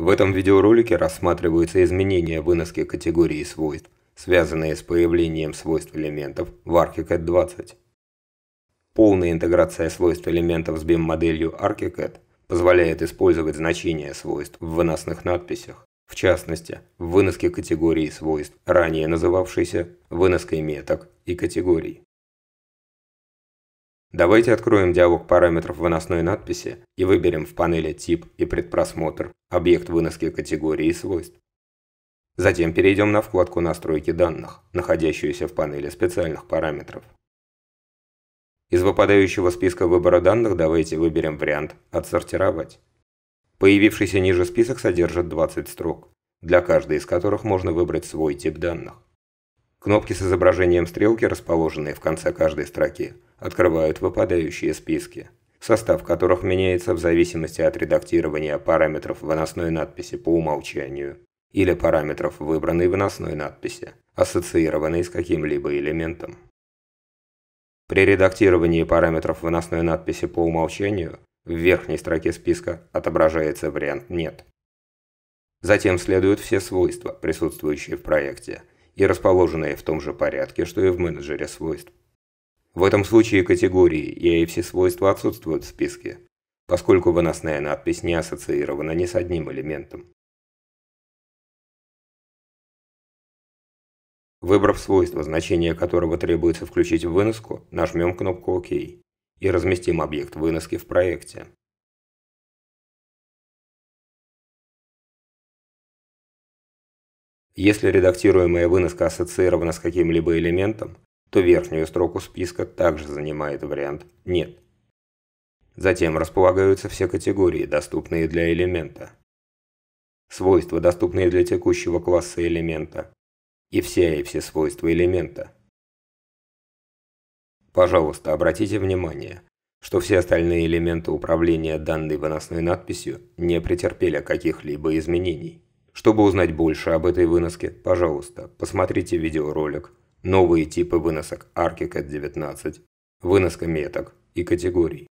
В этом видеоролике рассматриваются изменения выноски категории свойств, связанные с появлением свойств элементов в ArchiCAD 20. Полная интеграция свойств элементов с BIM-моделью ArchiCAD позволяет использовать значения свойств в выносных надписях, в частности, в выноске категории свойств, ранее называвшейся выноской меток и категорий. Давайте откроем диалог параметров выносной надписи и выберем в панели «Тип» и «Предпросмотр» объект выноски категории и свойств. Затем перейдем на вкладку «Настройки данных», находящуюся в панели специальных параметров. Из выпадающего списка выбора данных давайте выберем вариант «Отсортировать». Появившийся ниже список содержит 20 строк, для каждой из которых можно выбрать свой тип данных. Кнопки с изображением стрелки, расположенные в конце каждой строки – открывают выпадающие списки, состав которых меняется в зависимости от редактирования параметров выносной надписи по умолчанию или параметров выбранной выносной надписи, ассоциированной с каким-либо элементом. При редактировании параметров выносной надписи по умолчанию в верхней строке списка отображается вариант «нет». Затем следуют все свойства, присутствующие в проекте, и расположенные в том же порядке, что и в менеджере свойств. В этом случае категории «я» и все свойства отсутствуют в списке, поскольку выносная надпись не ассоциирована ни с одним элементом. Выбрав свойство, значение которого требуется включить в выноску, нажмем кнопку «Ок» и разместим объект выноски в проекте. Если редактируемая выноска ассоциирована с каким-либо элементом, то верхнюю строку списка также занимает вариант «нет». Затем располагаются все категории, доступные для элемента. Свойства, доступные для текущего класса элемента. И все и все свойства элемента. Пожалуйста, обратите внимание, что все остальные элементы управления данной выносной надписью не претерпели каких-либо изменений. Чтобы узнать больше об этой выноске, пожалуйста, посмотрите видеоролик новые типы выносок Archicad 19, выноска меток и категорий.